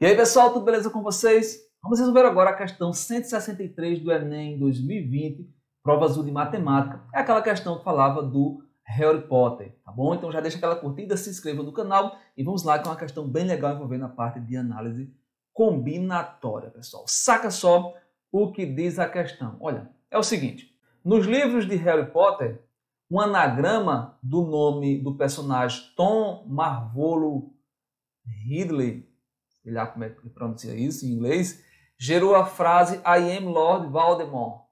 E aí, pessoal, tudo beleza com vocês? Vamos resolver agora a questão 163 do Enem 2020, prova azul de matemática. É aquela questão que falava do Harry Potter, tá bom? Então já deixa aquela curtida, se inscreva no canal e vamos lá que é uma questão bem legal envolvendo a parte de análise combinatória, pessoal. Saca só o que diz a questão. Olha, é o seguinte, nos livros de Harry Potter, um anagrama do nome do personagem Tom Marvolo Ridley sei como é que pronuncia isso em inglês, gerou a frase I am Lord Voldemort.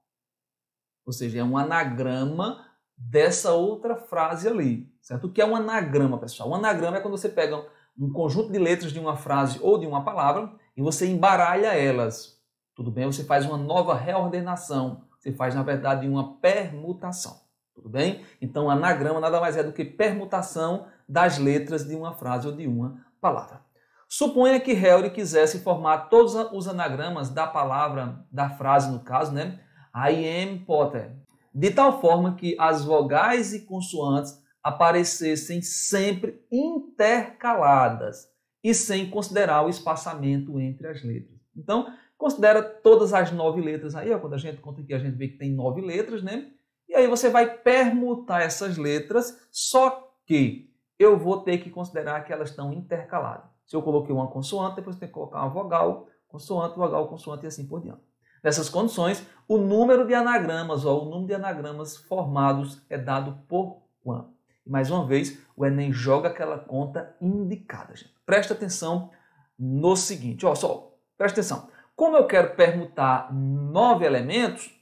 Ou seja, é um anagrama dessa outra frase ali, certo? O que é um anagrama, pessoal? Um anagrama é quando você pega um conjunto de letras de uma frase ou de uma palavra e você embaralha elas. Tudo bem? Você faz uma nova reordenação. Você faz, na verdade, uma permutação. Tudo bem? Então, anagrama nada mais é do que permutação das letras de uma frase ou de uma palavra. Suponha que Harry quisesse formar todos os anagramas da palavra, da frase no caso, né? I am Potter. De tal forma que as vogais e consoantes aparecessem sempre intercaladas e sem considerar o espaçamento entre as letras. Então, considera todas as nove letras aí, ó, quando a gente conta aqui, a gente vê que tem nove letras, né? E aí você vai permutar essas letras, só que eu vou ter que considerar que elas estão intercaladas. Se eu coloquei uma consoante, depois tem que colocar uma vogal, consoante, vogal, consoante e assim por diante. Nessas condições, o número de anagramas ou o número de anagramas formados é dado por quanto? E mais uma vez, o Enem joga aquela conta indicada. Gente. Presta atenção no seguinte, ó, só, presta atenção. Como eu quero permutar nove elementos,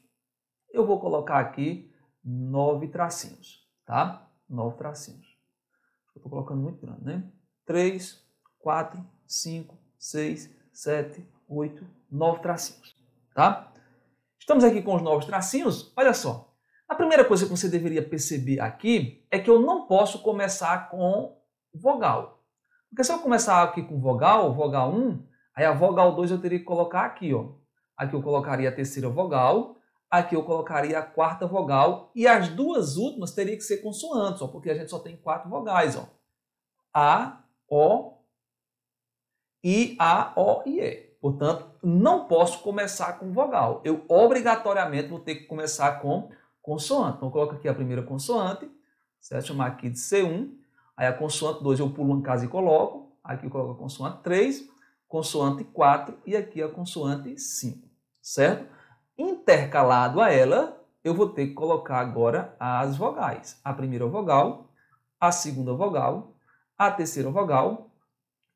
eu vou colocar aqui nove tracinhos, tá? Nove tracinhos. Estou colocando muito grande, né? Três, 4, 5, 6, 7, 8, 9 tracinhos. Tá? Estamos aqui com os novos tracinhos. Olha só. A primeira coisa que você deveria perceber aqui é que eu não posso começar com vogal. Porque se eu começar aqui com vogal, vogal 1, aí a vogal 2 eu teria que colocar aqui, ó. Aqui eu colocaria a terceira vogal, aqui eu colocaria a quarta vogal e as duas últimas teriam que ser consoantes, ó, porque a gente só tem quatro vogais, ó. A, O, I, A, O e E. Portanto, não posso começar com vogal. Eu obrigatoriamente vou ter que começar com consoante. Então, eu coloco aqui a primeira consoante, certo? Chamar aqui de C1. Aí a consoante 2 eu pulo em casa e coloco. Aqui eu coloco a consoante 3, consoante 4 e aqui a consoante 5, certo? Intercalado a ela, eu vou ter que colocar agora as vogais. A primeira vogal, a segunda vogal, a terceira vogal,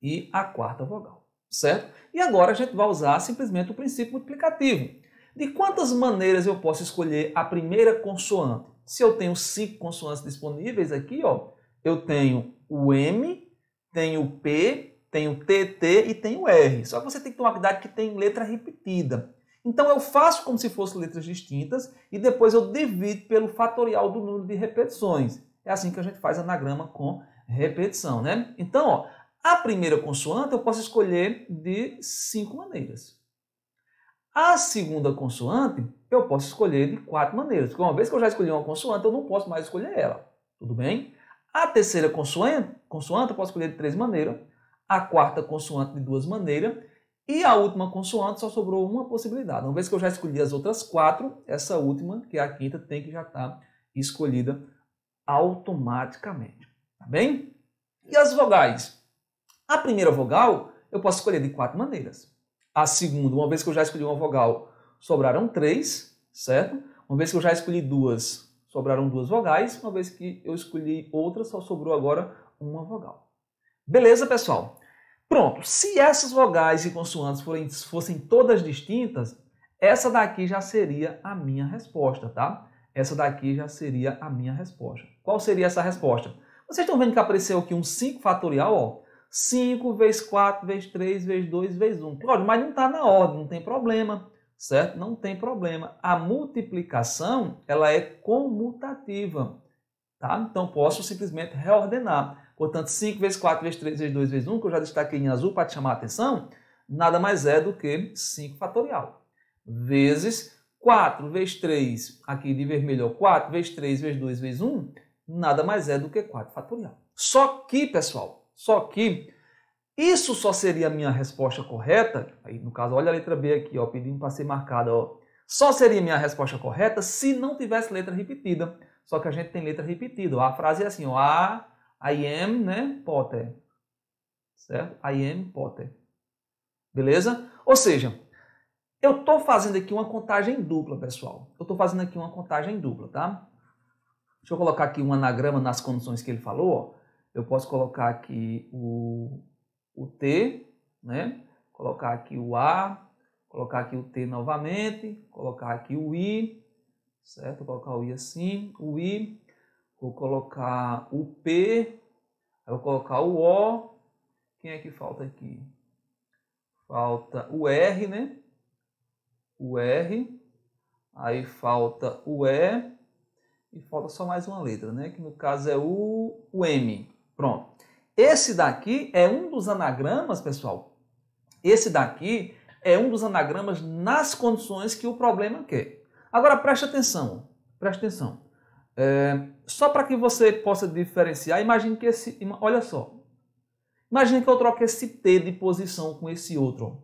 e a quarta vogal, certo? E agora a gente vai usar simplesmente o princípio multiplicativo. De quantas maneiras eu posso escolher a primeira consoante? Se eu tenho cinco consoantes disponíveis aqui, ó, eu tenho o M, tenho o P, tenho o TT e tenho o R. Só que você tem que tomar cuidado que tem letra repetida. Então eu faço como se fossem letras distintas e depois eu divido pelo fatorial do número de repetições. É assim que a gente faz anagrama com repetição, né? Então, ó, a primeira consoante eu posso escolher de cinco maneiras. A segunda consoante eu posso escolher de quatro maneiras, porque uma vez que eu já escolhi uma consoante, eu não posso mais escolher ela. Tudo bem? A terceira consoante, consoante eu posso escolher de três maneiras, a quarta consoante de duas maneiras e a última consoante só sobrou uma possibilidade. Uma vez que eu já escolhi as outras quatro, essa última, que é a quinta, tem que já estar tá escolhida automaticamente. Tá bem? E as vogais? A primeira vogal eu posso escolher de quatro maneiras. A segunda, uma vez que eu já escolhi uma vogal, sobraram três, certo? Uma vez que eu já escolhi duas, sobraram duas vogais. Uma vez que eu escolhi outra, só sobrou agora uma vogal. Beleza, pessoal? Pronto. Se essas vogais e consoantes forem, fossem todas distintas, essa daqui já seria a minha resposta, tá? Essa daqui já seria a minha resposta. Qual seria essa resposta? Vocês estão vendo que apareceu aqui um 5 fatorial, ó. 5 vezes 4 vezes 3 vezes 2 vezes 1. Claro, mas não está na ordem, não tem problema, certo? Não tem problema. A multiplicação ela é comutativa, tá? Então posso simplesmente reordenar. Portanto, 5 vezes 4 vezes 3 vezes 2 vezes 1, que eu já destaquei em azul para te chamar a atenção, nada mais é do que 5 fatorial. Vezes 4 vezes 3, aqui de vermelho, 4 é vezes 3 vezes 2 vezes 1, nada mais é do que 4 fatorial. Só que, pessoal, só que isso só seria a minha resposta correta, aí no caso, olha a letra B aqui, ó, pedindo para ser marcada, ó. Só seria a minha resposta correta se não tivesse letra repetida. Só que a gente tem letra repetida. A frase é assim, ó, I, I am, né, Potter. Certo? I am Potter. Beleza? Ou seja, eu estou fazendo aqui uma contagem dupla, pessoal. Eu estou fazendo aqui uma contagem dupla, tá? Deixa eu colocar aqui um anagrama nas condições que ele falou, ó eu posso colocar aqui o, o T, né? Colocar aqui o A, colocar aqui o T novamente, colocar aqui o I, certo? Vou colocar o I assim, o I, vou colocar o P, vou colocar o O, quem é que falta aqui? Falta o R, né? O R, aí falta o E, e falta só mais uma letra, né? Que no caso é o, o M, Pronto. Esse daqui é um dos anagramas, pessoal. Esse daqui é um dos anagramas nas condições que o problema quer. Agora preste atenção, preste atenção. É, só para que você possa diferenciar, imagine que esse. Olha só. Imagine que eu troque esse T de posição com esse outro.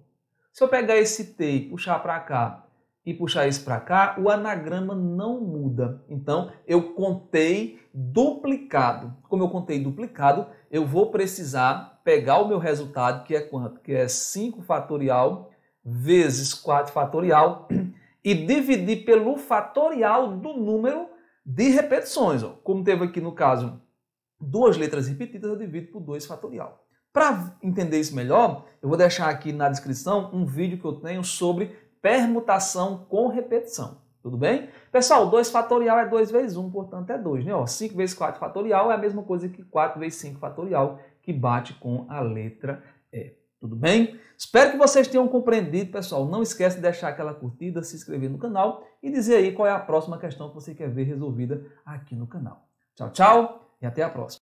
Se eu pegar esse T e puxar para cá e puxar isso para cá, o anagrama não muda. Então, eu contei duplicado. Como eu contei duplicado, eu vou precisar pegar o meu resultado, que é quanto? Que é 5 fatorial vezes 4 fatorial e dividir pelo fatorial do número de repetições. Ó. Como teve aqui no caso duas letras repetidas, eu divido por 2 fatorial. Para entender isso melhor, eu vou deixar aqui na descrição um vídeo que eu tenho sobre permutação com repetição. Tudo bem? Pessoal, 2 fatorial é 2 vezes 1, um, portanto é 2. Né? 5 vezes 4 fatorial é a mesma coisa que 4 vezes 5 fatorial, que bate com a letra E. Tudo bem? Espero que vocês tenham compreendido, pessoal. Não esquece de deixar aquela curtida, se inscrever no canal e dizer aí qual é a próxima questão que você quer ver resolvida aqui no canal. Tchau, tchau e até a próxima.